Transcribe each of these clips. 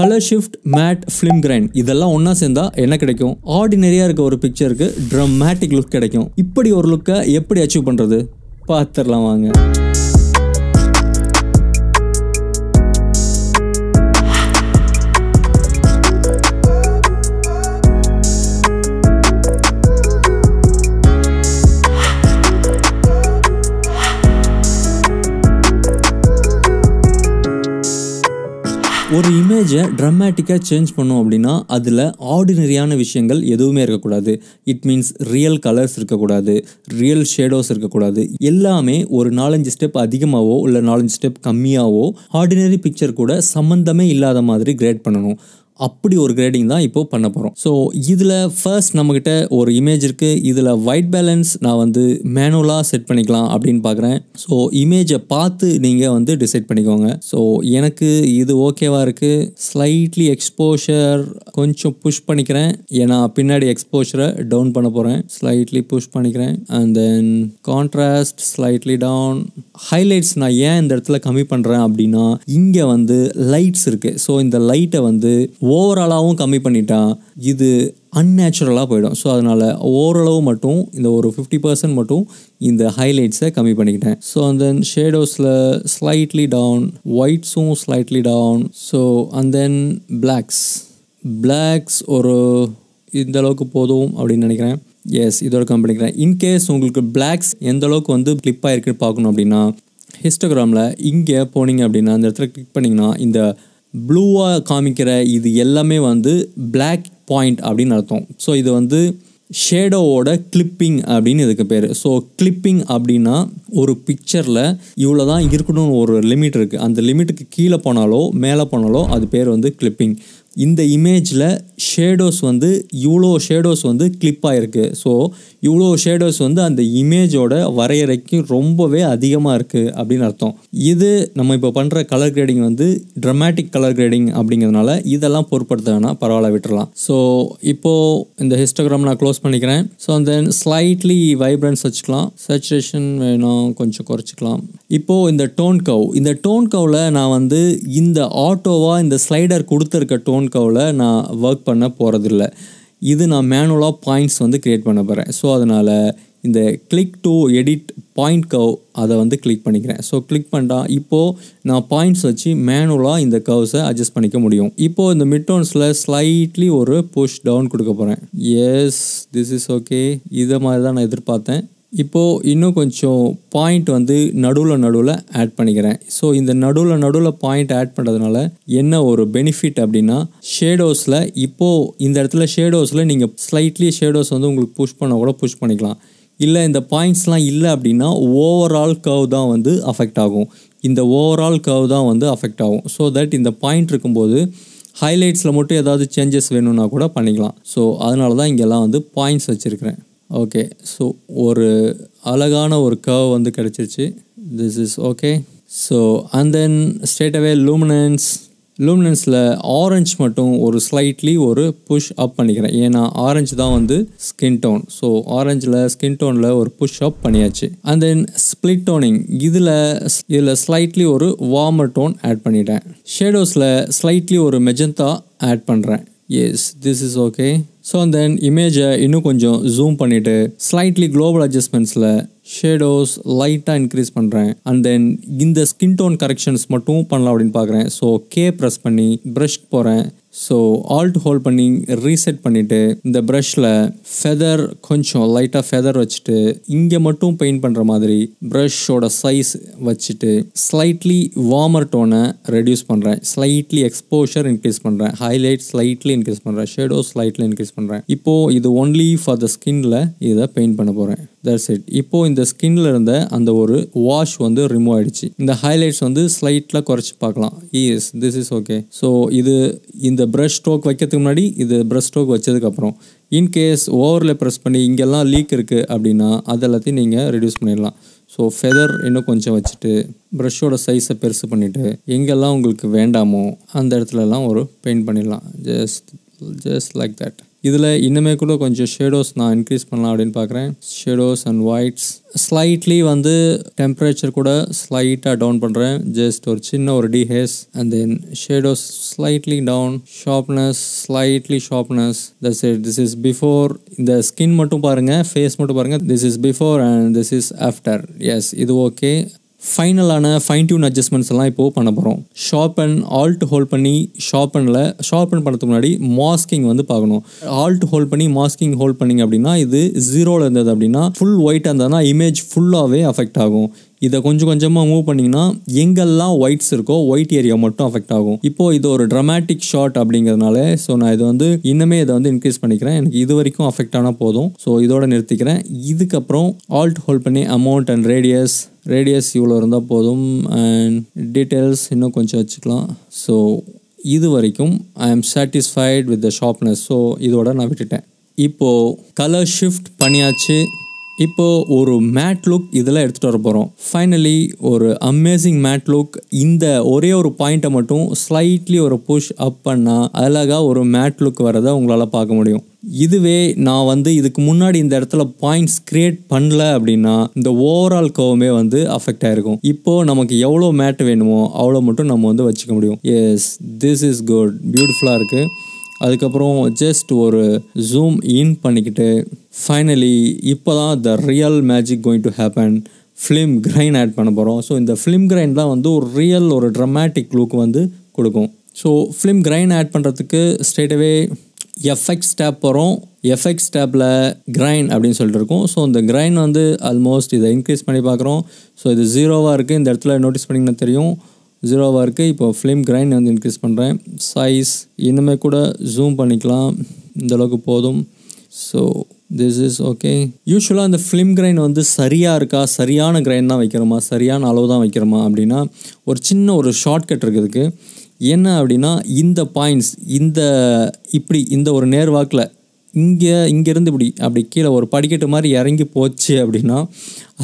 colour shift matte film grain இதெல்லாம் ஒன்றா சேர்ந்தா என்ன கிடைக்கும் ஆர்டினரியாக இருக்க ஒரு பிக்சருக்கு ட்ரமேட்டிக் லுக் கிடைக்கும் இப்படி ஒரு லுக்கை எப்படி அச்சீவ் பண்ணுறது பார்த்துடலாம் வாங்க ஒரு இமேஜை ட்ரமேட்டிக்காக சேஞ்ச் பண்ணோம் அப்படின்னா அதில் ஆர்டினரியான விஷயங்கள் எதுவுமே இருக்கக்கூடாது இட் மீன்ஸ் ரியல் கலர்ஸ் இருக்கக்கூடாது ரியல் ஷேடோஸ் இருக்கக்கூடாது எல்லாமே ஒரு நாலஞ்சு ஸ்டெப் அதிகமாகவோ இல்லை நாலஞ்சு ஸ்டெப் கம்மியாகவோ ஆர்டினரி பிக்சர் கூட சம்மந்தமே இல்லாத மாதிரி கிரேட் பண்ணணும் அப்படி ஒரு கிரேடிங் தான் இப்போ பண்ண போகிறோம் ஸோ இதில் ஃபர்ஸ்ட் நம்மக்கிட்ட ஒரு இமேஜ் இருக்குது இதில் ஒயிட் பேலன்ஸ் நான் வந்து மேனுவலாக செட் பண்ணிக்கலாம் அப்படின்னு பார்க்குறேன் ஸோ இமேஜை பார்த்து நீங்கள் வந்து டிசைட் பண்ணிக்கோங்க ஸோ எனக்கு இது ஓகேவாக இருக்குது ஸ்லைட்லி எக்ஸ்போஷர் கொஞ்சம் புஷ் பண்ணிக்கிறேன் ஏன்னா பின்னாடி எக்ஸ்போஷரை டவுன் பண்ண போகிறேன் ஸ்லைட்லி புஷ் பண்ணிக்கிறேன் and then contrast slightly down highlights நான் ஏன் இந்த இடத்துல கம்மி பண்ணுறேன் அப்படின்னா இங்கே வந்து லைட்ஸ் இருக்குது ஸோ இந்த லைட்டை வந்து ஓவராலாகவும் கம்மி பண்ணிட்டான் இது அன்நேச்சுரலாக போயிடும் ஸோ அதனால் ஓரளவு மட்டும் இந்த ஒரு ஃபிஃப்டி பர்சன்ட் மட்டும் இந்த ஹைலைட்ஸை கம்மி பண்ணிக்கிட்டேன் ஸோ அண்ட் தென் ஷேடோஸில் ஸ்லைட்லி டவுன் ஒயிட்ஸும் slightly down so and then blacks blacks ஒரு இந்த அளவுக்கு போதும் அப்படின்னு நினைக்கிறேன் எஸ் இதோட கம்பெனிக்கிறேன் இன்கேஸ் உங்களுக்கு பிளாக்ஸ் எந்த அளவுக்கு வந்து கிளிப் ஆகிருக்குன்னு பார்க்கணும் அப்படின்னா ஹிஸ்டோகிராமில் இங்கே போனீங்க அப்படின்னா அந்த இடத்துல கிளிக் பண்ணிங்கன்னா இந்த ப்ளூவாக காமிக்கிற இது எல்லாமே வந்து பிளாக் பாயிண்ட் அப்படின்னு அர்த்தம் ஸோ இது வந்து ஷேடோவோட கிளிப்பிங் அப்படின்னு இதுக்கு பேர் ஸோ கிளிப்பிங் அப்படின்னா ஒரு பிக்சரில் இவ்வளோ தான் இருக்கணும்னு ஒரு லிமிட் இருக்குது அந்த லிமிட்டுக்கு கீழே போனாலோ மேலே போனாலோ அது பேர் வந்து கிளிப்பிங் இந்த இமேஜில் ஷேடோஸ் வந்து இவ்வளோ ஷேடோஸ் வந்து கிளிப் ஆகிருக்கு ஸோ இவ்வளோ ஷேடோஸ் வந்து அந்த இமேஜோட வரையறைக்கு ரொம்பவே அதிகமாக இருக்குது அப்படின்னு அர்த்தம் இது நம்ம இப்போ பண்ணுற கலர் கிரேடிங் வந்து ட்ரமேட்டிக் கலர் கிரேடிங் அப்படிங்கிறதுனால இதெல்லாம் பொருட்படுத்த வேணால் பரவாயில்ல விட்டுடலாம் ஸோ இப்போது இந்த ஹிஸ்டோகிராம் நான் க்ளோஸ் பண்ணிக்கிறேன் ஸோ தென் ஸ்லைட்லி வைப்ரன்ஸ் வச்சுக்கலாம் சச்சுரேஷன் வேணும் கொஞ்சம் குறைச்சிக்கலாம் இப்போது இந்த டோன் கவ் இந்த டோன் கவில் நான் வந்து இந்த ஆட்டோவாக இந்த ஸ்லைடர் கொடுத்துருக்க டோன் கவில் நான் ஒர்க் பண்ண போகிறதில்ல இது நான் மேனுவலாக பாயிண்ட்ஸ் வந்து க்ரியேட் பண்ண போகிறேன் ஸோ அதனால் இந்த click to edit point curve அதை வந்து கிளிக் பண்ணிக்கிறேன் ஸோ கிளிக் பண்ணிட்டா இப்போது நான் பாயிண்ட்ஸ் வச்சு மேனுவலாக இந்த கவ்ஸை அட்ஜஸ்ட் பண்ணிக்க முடியும் இப்போது இந்த மிட்டோன்ஸில் ஸ்லைட்லி ஒரு புஷ் டவுன் கொடுக்க போகிறேன் எஸ் திஸ் இஸ் ஓகே இதை மாதிரி தான் நான் எதிர்பார்த்தேன் இப்போது இன்னும் கொஞ்சம் பாயிண்ட் வந்து நடுவில் நடுவில் ஆட் பண்ணிக்கிறேன் ஸோ இந்த நடுவில் நடுவில் பாயிண்ட் ஆட் பண்ணுறதுனால என்ன ஒரு பெனிஃபிட் அப்படின்னா ஷேடோஸில் இப்போது இந்த இடத்துல ஷேடோஸில் நீங்கள் ஸ்லைட்லி ஷேடோஸ் வந்து உங்களுக்கு புஷ் பண்ண கூட புஷ் பண்ணிக்கலாம் இல்லை இந்த பாயிண்ட்ஸ்லாம் இல்லை அப்படின்னா ஓவரால் கர்வ் தான் வந்து அஃபெக்ட் ஆகும் இந்த ஓவரால் கர்வ் தான் வந்து அஃபெக்ட் ஆகும் ஸோ தட் இந்த பாயிண்ட் இருக்கும்போது ஹைலைட்ஸில் மட்டும் ஏதாவது சேஞ்சஸ் வேணும்னா கூட பண்ணிக்கலாம் ஸோ அதனால தான் இங்கெல்லாம் வந்து பாயிண்ட்ஸ் வச்சுருக்கிறேன் ஓகே ஸோ ஒரு அழகான ஒரு கர்வ் வந்து கிடச்சிருச்சு this is okay so and then straight away luminance லூமினன்ஸில் ஆரஞ்ச் மட்டும் ஒரு ஸ்லைட்லி ஒரு புஷ் அப் பண்ணிக்கிறேன் ஏன்னா ஆரஞ்சு தான் வந்து ஸ்கின் டோன் ஸோ ஆரஞ்சில் ஸ்கின் டோனில் ஒரு புஷ் அப் பண்ணியாச்சு அண்ட் தென் ஸ்பிளிட் டோனிங் இதில் இதில் ஸ்லைட்லி ஒரு வார்மர் டோன் ஆட் பண்ணிட்டேன் ஷேடோஸில் ஸ்லைட்லி ஒரு மெஜந்தா ஆட் பண்ணுறேன் yes this is okay so அந்த இமேஜை இன்னும் கொஞ்சம் ஜூம் பண்ணிவிட்டு ஸ்லைட்லி குளோபல் அட்ஜஸ்ட்மெண்ட்ஸில் ஷேடோஸ் லைட்டாக இன்க்ரீஸ் பண்ணுறேன் அண்ட் தென் இந்த ஸ்கின் டோன் கரெக்ஷன்ஸ் மட்டும் பண்ணலாம் அப்படின்னு பார்க்குறேன் ஸோ கே ப்ரெஸ் பண்ணி ப்ரஷ்க்கு போகிறேன் ஸோ ஆல்ட் ஹோல்ட் பண்ணி ரீசெட் பண்ணிவிட்டு இந்த ப்ரஷில் ஃபெதர் கொஞ்சம் லைட்டாக ஃபெதர் வச்சுட்டு இங்கே மட்டும் பெயிண்ட் பண்ணுற மாதிரி ப்ரஷோட சைஸ் வச்சுட்டு ஸ்லைட்லி வார்மர் டோனை ரெடியூஸ் பண்ணுறேன் ஸ்லைட்லி எக்ஸ்போஷர் இன்க்ரீஸ் பண்ணுறேன் ஹைலைட் ஸ்லைட்லி இன்க்ரீஸ் பண்ணுறேன் ஷேடோ ஸ்லைட்லி இன்க்ரீஸ் பண்ணுறேன் பண்ணுறேன் இப்போது இது ஒன்லி ஃபார் த ஸ்கின்ல இதை பெயிண்ட் பண்ண போகிறேன் தட்ஸ் இட் இப்போது இந்த ஸ்கின்ல இருந்த அந்த ஒரு வாஷ் வந்து ரிமூவ் ஆகிடுச்சு இந்த ஹைலைட்ஸ் வந்து ஸ்லைட்டில் குறைச்சி பார்க்கலாம் is this is okay so இது இந்த ப்ரஷ் ஸ்ட்ரோக் வைக்கிறதுக்கு முன்னாடி இது ப்ரஷ் ஸ்ட்ரோக் வச்சதுக்கப்புறம் இன்கேஸ் ஓவரில் ப்ரெஸ் பண்ணி இங்கெல்லாம் லீக் இருக்குது அப்படின்னா அது எல்லாத்தையும் நீங்கள் ரிடியூஸ் பண்ணிடலாம் ஸோ ஃபெதர் இன்னும் கொஞ்சம் வச்சுட்டு ப்ரஷ்ஷோட சைஸை பெருசு பண்ணிவிட்டு எங்கெல்லாம் உங்களுக்கு வேண்டாமோ அந்த இடத்துலலாம் ஒரு பெயிண்ட் பண்ணிடலாம் ஜஸ்ட் ஜஸ்ட் லைக் தட் இதில் இன்னுமே கூட கொஞ்சம் ஷேடோஸ் நான் இன்க்ரீஸ் பண்ணலாம் அப்படின்னு பார்க்குறேன் ஷேடோஸ் அண்ட் ஒயிட்ஸ் ஸ்லைட்லி வந்து டெம்பரேச்சர் கூட ஸ்லைட்டாக டவுன் பண்ணுறேன் ஜஸ்ட் ஒரு சின்ன ஒரு dehaze and then shadows slightly down sharpness slightly sharpness thus it this is before இந்த ஸ்கின் மட்டும் பாருங்கள் ஃபேஸ் மட்டும் பாருங்கள் this is before and this is after yes இது ஓகே ஃபைனலான ஃபைன் டியூன் அட்ஜஸ்ட்மெண்ட்ஸ் எல்லாம் இப்போது பண்ண போகிறோம் ஷார்பன் ஆல்ட் ஹோல்ட் பண்ணி ஷார்பனில் ஷார்பன் பண்ணுறதுக்கு முன்னாடி மாஸ்கிங் வந்து பார்க்கணும் ஆல்ட் ஹோல்ட் பண்ணி மாஸ்கிங் ஹோல்ட் பண்ணிங்க அப்படின்னா இது ஜீரோவில் இருந்தது அப்படின்னா ஃபுல் ஒயிட்டாக இருந்ததுன்னா இமேஜ் ஃபுல்லாகவே அஃபெக்ட் ஆகும் இதை கொஞ்சம் கொஞ்சமாக மூவ் பண்ணிங்கன்னா எங்கெல்லாம் ஒயிட்ஸ் இருக்கோ ஒயிட் ஏரியா மட்டும் அஃபெக்ட் ஆகும் இப்போது இது ஒரு ட்ரமாட்டிக் ஷாட் அப்படிங்கிறதுனால ஸோ நான் இது வந்து இன்னுமே இதை வந்து இன்க்ரீஸ் பண்ணிக்கிறேன் எனக்கு இது வரைக்கும் அஃபெக்ட் ஆனால் போதும் ஸோ இதோட நிறுத்திக்கிறேன் இதுக்கப்புறம் ஆல்ட் ஹோல்ட் பண்ணி அமௌண்ட் அண்ட் ரேடியஸ் ரேடியஸ் இவ்வளோ இருந்தால் போதும் அண்ட் டீட்டெயில்ஸ் இன்னும் கொஞ்சம் வச்சுக்கலாம் ஸோ இது வரைக்கும் I am satisfied with the sharpness so இதோட நான் விட்டுட்டேன் இப்போது கலர் ஷிஃப்ட் பண்ணியாச்சு இப்போது ஒரு மேட் லுக் இதெல்லாம் எடுத்துகிட்டு வர போகிறோம் ஃபைனலி ஒரு அமேசிங் மேட் லுக் இந்த ஒரே ஒரு பாயிண்ட்டை மட்டும் ஸ்லைட்லி ஒரு புஷ் அப் பண்ணால் அழகாக ஒரு மேட் லுக் வரதை உங்களால் பார்க்க முடியும் இதுவே நான் வந்து இதுக்கு முன்னாடி இந்த இடத்துல பாயிண்ட்ஸ் கிரியேட் பண்ணல அப்படின்னா இந்த ஓவரால் கவுமே வந்து அஃபெக்ட் ஆயிருக்கும் இப்போ நமக்கு எவ்வளோ மேட் வேணுமோ அவ்வளோ மட்டும் நம்ம வந்து வச்சுக்க முடியும் எஸ் திஸ் இஸ் குட் பியூட்டிஃபுல்லாக இருக்குது அதுக்கப்புறம் ஜஸ்ட் ஒரு ஜூம் இன் பண்ணிக்கிட்டு ஃபைனலி இப்போ தான் the real magic going to happen film grain add பண்ண போகிறோம் ஸோ இந்த ஃபிலிம் கிரைன் தான் வந்து ஒரு ரியல் ஒரு ட்ரமேட்டிக் லுக் வந்து கொடுக்கும் ஸோ ஃபிலிம் கிரைன் ஆட் பண்ணுறதுக்கு ஸ்ட்ரெயிட்டவே எஃப்எக்ஸ் டேப் போகிறோம் எஃப்எக்ஸ் டேப்பில் கிரைன் அப்படின்னு சொல்லிட்டு இருக்கும் ஸோ இந்த கிரைன் வந்து ஆல்மோஸ்ட் இதை இன்க்ரீஸ் பண்ணி பார்க்குறோம் ஸோ இது ஜீரோவாக இருக்குது இந்த இடத்துல நோட்டீஸ் பண்ணிங்கன்னா தெரியும் ஜீரோவாக இருக்குது இப்போ ஃப்ளேம் கிரைண்ட் வந்து இன்க்ரீஸ் பண்ணுறேன் சைஸ் இனிமே கூட ஜூம் பண்ணிக்கலாம் இந்தளவுக்கு போதும் ஸோ திஸ் இஸ் ஓகே யூஸ்வலாக அந்த ஃபிலிம் கிரைண்ட் வந்து சரியாக இருக்கா சரியான கிரைண்ட் தான் வைக்கிறோமா சரியான அளவு தான் வைக்கிறோமா அப்படின்னா ஒரு சின்ன ஒரு ஷார்ட்கட் இருக்குதுக்கு என்ன அப்படின்னா இந்த பாயிண்ட்ஸ் இந்த இப்படி இந்த ஒரு நேர்வாக்கில் இங்கே இங்கேருந்து இப்படி அப்படி கீழே ஒரு படிக்கட்டு மாதிரி இறங்கி போச்சு அப்படின்னா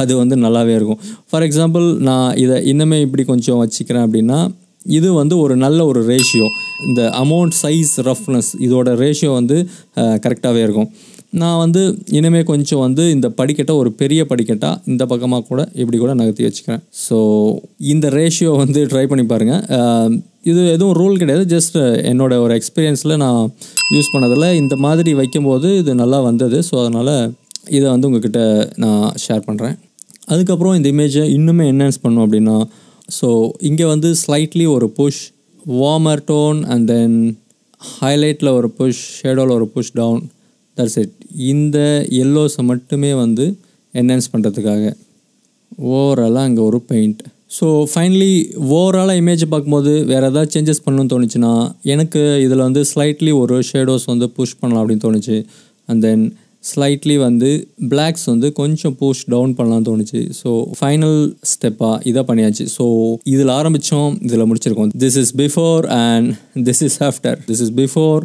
அது வந்து நல்லாவே இருக்கும் ஃபார் எக்ஸாம்பிள் நான் இதை இன்னமே இப்படி கொஞ்சம் வச்சுக்கிறேன் அப்படின்னா இது வந்து ஒரு நல்ல ஒரு ரேஷியோ இந்த அமௌண்ட் சைஸ் ரஃப்னஸ் இதோட ரேஷியோ வந்து கரெக்டாகவே இருக்கும் நான் வந்து இனிமே கொஞ்சம் வந்து இந்த படிக்கட்டை ஒரு பெரிய படிக்கட்டாக இந்த பக்கமாக கூட இப்படி கூட நகர்த்தி வச்சுக்கிறேன் ஸோ இந்த ரேஷியோ வந்து ட்ரை பண்ணி பாருங்கள் இது எதுவும் ரூல் கிடையாது ஜஸ்ட் என்னோடய ஒரு எக்ஸ்பீரியன்ஸில் நான் யூஸ் பண்ணதில் இந்த மாதிரி வைக்கும்போது இது நல்லா வந்தது ஸோ அதனால் இதை வந்து உங்ககிட்ட நான் ஷேர் பண்ணுறேன் அதுக்கப்புறம் இந்த இமேஜை இன்னுமே என்ஹான்ஸ் பண்ணும் அப்படின்னா ஸோ இங்கே வந்து ஸ்லைட்லி ஒரு push warmer tone and then ஹைலைட்டில் ஒரு புஷ் ஷேடோவில் ஒரு புஷ் டவுன் தட்ஸ் இட் இந்த எல்லோஸை மட்டுமே வந்து என்ஹான்ஸ் பண்ணுறதுக்காக ஓவராலாக அங்கே ஒரு பெயிண்ட் ஸோ ஃபைனலி ஓவராலாக இமேஜ் பார்க்கும்போது வேறு ஏதாவது சேஞ்சஸ் பண்ணணும்னு தோணுச்சுன்னா எனக்கு இதில் வந்து ஸ்லைட்லி ஒரு ஷேடோஸ் வந்து புஷ் பண்ணலாம் அப்படின்னு தோணுச்சு அண்ட் தென் ஸ்லைட்லி வந்து பிளாக்ஸ் வந்து கொஞ்சம் புஷ் டவுன் பண்ணலாம்னு தோணுச்சு ஸோ ஃபைனல் ஸ்டெப்பாக இதாக பண்ணியாச்சு ஸோ இதில் ஆரம்பித்தோம் இதில் முடிச்சிருக்கோம் this is before and this is after this is before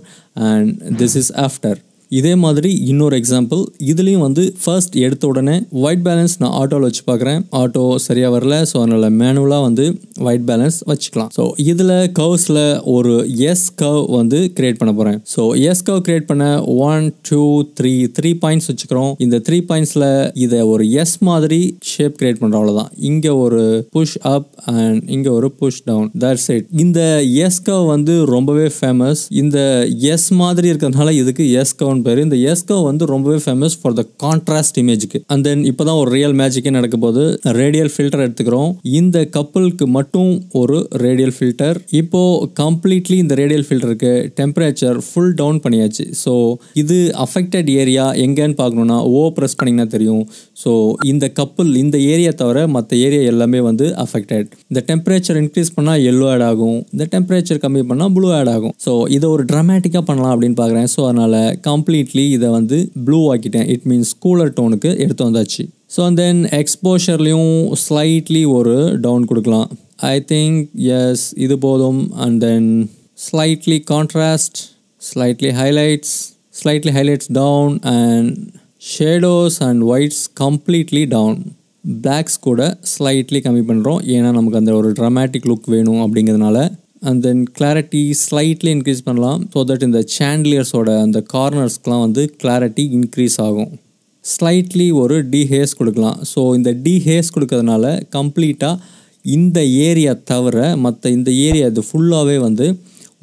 and this is after இதே மாதிரி இன்னொரு எக்ஸாம்பிள் இதுலேயும் வந்து ஃபர்ஸ்ட் எடுத்த உடனே ஒயிட் பேலன்ஸ் நான் ஆட்டோவில் வச்சு பார்க்குறேன் ஆட்டோ சரியாக வரல ஸோ அதனால் மேனுவலாக வந்து ஒயிட் பேலன்ஸ் வச்சுக்கலாம் ஸோ இதில் கர்வ்ஸில் ஒரு எஸ் கவ் வந்து கிரியேட் பண்ண போகிறேன் ஸோ எஸ் கவ் கிரியேட் பண்ண one two three three points வச்சுக்கிறோம் இந்த த்ரீ பாயிண்ட்ஸில் இதை ஒரு எஸ் மாதிரி ஷேப் கிரியேட் பண்ணுற அவ்வளோதான் இங்கே ஒரு புஷ் அப் அண்ட் இங்கே ஒரு புஷ் டவுன் தட்ஸ் இட் இந்த எஸ் கவ் வந்து ரொம்பவே ஃபேமஸ் இந்த எஸ் மாதிரி இருக்கிறதுனால இதுக்கு எஸ் கவுன் பர்சன் பேர் இந்த எஸ்கோ வந்து ரொம்பவே ஃபேமஸ் ஃபார் த கான்ட்ராஸ்ட் இமேஜுக்கு அண்ட் தென் இப்போ தான் ஒரு ரியல் மேஜிக்கே நடக்க போது ரேடியல் ஃபில்டர் எடுத்துக்கிறோம் இந்த கப்பலுக்கு மட்டும் ஒரு ரேடியல் ஃபில்டர் இப்போ கம்ப்ளீட்லி இந்த ரேடியல் ஃபில்டருக்கு டெம்பரேச்சர் ஃபுல் டவுன் பண்ணியாச்சு ஸோ இது அஃபெக்டட் ஏரியா எங்கேன்னு பார்க்கணுன்னா ஓ ப்ரெஸ் பண்ணிங்கன்னா தெரியும் ஸோ இந்த கப்பல் இந்த ஏரியா தவிர மற்ற ஏரியா எல்லாமே வந்து அஃபெக்டட் இந்த டெம்பரேச்சர் இன்க்ரீஸ் பண்ணால் எல்லோ ஆட் ஆகும் இந்த டெம்பரேச்சர் கம்மி பண்ணால் ப்ளூ ஆட் ஆகும் ஸோ இதை ஒரு ட்ராமேட்டிக்காக பண்ணலாம் அப்படின்னு பார்க்குறேன் ஸோ அதனால் கம்ப்ளீட் கம்ப்ளீட்லி இதை வந்து ப்ளூ ஆக்கிட்டேன் இட் மீன்ஸ் கூலர் டோனுக்கு எடுத்து வந்தாச்சு ஸோ தென் எக்ஸ்போஷர்லேயும் ஸ்லைட்லி ஒரு டவுன் கொடுக்கலாம் ஐ திங்க் எஸ் இது போதும் and then slightly contrast slightly highlights slightly highlights down and shadows and whites completely down blacks கூட ஸ்லைட்லி கம்மி பண்ணுறோம் ஏன்னா நமக்கு அந்த ஒரு ட்ரமேட்டிக் லுக் வேணும் அப்படிங்கிறதுனால and then clarity slightly increase பண்ணலாம் ஸோ தட் இந்த சாண்ட்லியர்ஸோட அந்த கார்னர்ஸ்க்கெலாம் வந்து கிளாரிட்டி இன்க்ரீஸ் ஆகும் ஸ்லைட்லி ஒரு டிஹேஸ் கொடுக்கலாம் ஸோ இந்த டிஹேஸ் கொடுக்கறதுனால கம்ப்ளீட்டாக இந்த ஏரியா தவிர மற்ற இந்த ஏரியா இது ஃபுல்லாகவே வந்து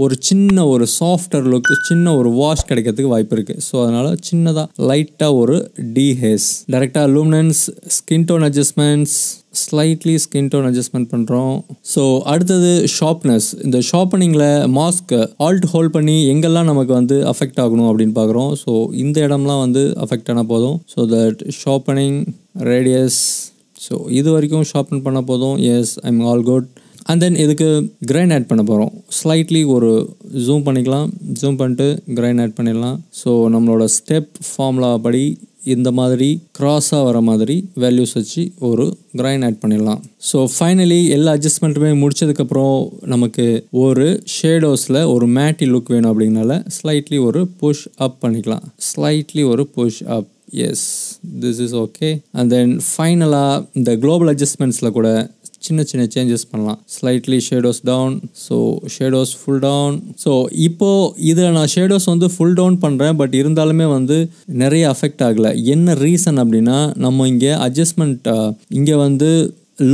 ஒரு சின்ன ஒரு சாஃப்டர் லுக் சின்ன ஒரு வாஷ் கிடைக்கிறதுக்கு வாய்ப்பு இருக்குது ஸோ அதனால் சின்னதாக லைட்டாக ஒரு டிஹேஸ் டேரெக்டாக luminance skin tone adjustments slightly skin tone adjustment பண்ணுறோம் ஸோ அடுத்தது ஷார்ப்னஸ் இந்த ஷார்ப்பனிங்கில் மாஸ்க் ஆல்ட் ஹோல்ட் பண்ணி எங்கெல்லாம் நமக்கு வந்து அஃபெக்ட் ஆகணும் அப்படின்னு பார்க்குறோம் ஸோ இந்த இடம்லாம் வந்து அஃபெக்ட் ஆனால் போதும் so that sharpening radius so இது வரைக்கும் ஷார்ப்பன் பண்ண போதும் yes I am all good and then இதுக்கு கிரைண்ட் ஆட் பண்ண போகிறோம் ஸ்லைட்லி ஒரு ஜூம் பண்ணிக்கலாம் ஜூம் பண்ணிட்டு கிரைண்ட் ஆட் பண்ணிடலாம் ஸோ நம்மளோட ஸ்டெப் ஃபார்முலா படி இந்த மாதிரி க்ராஸாக வர மாதிரி வேல்யூஸ் வச்சு ஒரு கிரைண்ட் ஆட் பண்ணிடலாம் ஸோ ஃபைனலி எல்லா அட்ஜஸ்ட்மெண்ட்டுமே முடிச்சதுக்கப்புறம் நமக்கு ஒரு ஷேடோஸில் ஒரு மேட்டி லுக் வேணும் அப்படிங்கனால ஸ்லைட்லி ஒரு புஷ் அப் பண்ணிக்கலாம் ஸ்லைட்லி ஒரு push up yes this is okay and then ஃபைனலாக இந்த குளோபல் அட்ஜஸ்ட்மெண்ட்ஸில் கூட சின்ன சின்ன சேஞ்சஸ் பண்ணலாம் slightly shadows down so shadows full down so இப்போது இதை நான் ஷேடோஸ் வந்து ஃபுல் டவுன் பண்ணுறேன் பட் இருந்தாலுமே வந்து நிறைய அஃபெக்ட் ஆகலை என்ன ரீசன் அப்படின்னா நம்ம இங்கே அட்ஜஸ்ட்மெண்ட் இங்கே வந்து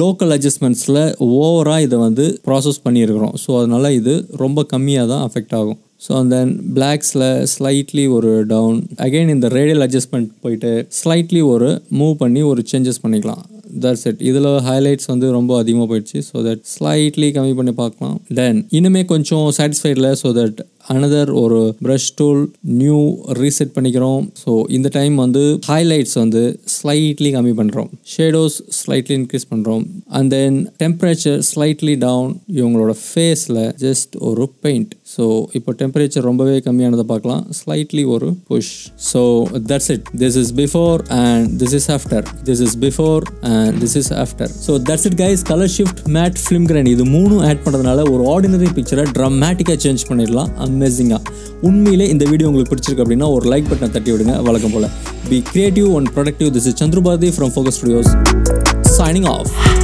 லோக்கல் அட்ஜஸ்ட்மெண்ட்ஸில் ஓவராக இதை வந்து ப்ராசஸ் பண்ணியிருக்கிறோம் ஸோ அதனால் இது ரொம்ப கம்மியாக தான் அஃபெக்ட் ஆகும் ஸோ அந்த பிளாக்ஸில் ஸ்லைட்லி ஒரு டவுன் அகெயின் இந்த ரேடியல் அட்ஜஸ்ட்மெண்ட் போயிட்டு ஸ்லைட்லி ஒரு மூவ் பண்ணி ஒரு சேஞ்சஸ் பண்ணிக்கலாம் தட்ஸ் இட் இதில் ஹைலைட்ஸ் வந்து ரொம்ப அதிகமாக போயிடுச்சு ஸோ தட் ஸ்லைட்லி கம்மி பண்ணி பார்க்கலாம் தென் இன்னுமே கொஞ்சம் சாட்டிஸ்ஃபைடில் ஸோ தட் அனதர் ஒரு ப்ரஷ் டூல் நியூ ரீசெட் பண்ணிக்கிறோம் ஸோ இந்த டைம் வந்து ஹைலைட்ஸ் வந்து ஸ்லைட்லி கம்மி பண்ணுறோம் ஷேடோஸ் ஸ்லைட்லி இன்க்ரீஸ் பண்ணுறோம் and then temperature slightly down இவங்களோட ஃபேஸில் ஜஸ்ட் ஒரு பெயிண்ட் ஸோ இப்போ டெம்பரேச்சர் ரொம்பவே கம்மியானதை பார்க்கலாம் ஸ்லைட்லி ஒரு push so that's it this is before and this is after this is before and this is after so that's it guys colour shift matte film grain இது மூணும் add பண்ணுறதுனால ஒரு ordinary பிக்சரை ட்ரமேட்டிக்காக change பண்ணிடலாம் அமேசிங்காக உண்மையிலே இந்த video உங்களுக்கு பிடிச்சிருக்கு அப்படின்னா ஒரு லைக் பட்டனை தட்டி விடுங்க வழக்கம் போல் be creative and productive this is Chandrabharathi from Focus Studios signing of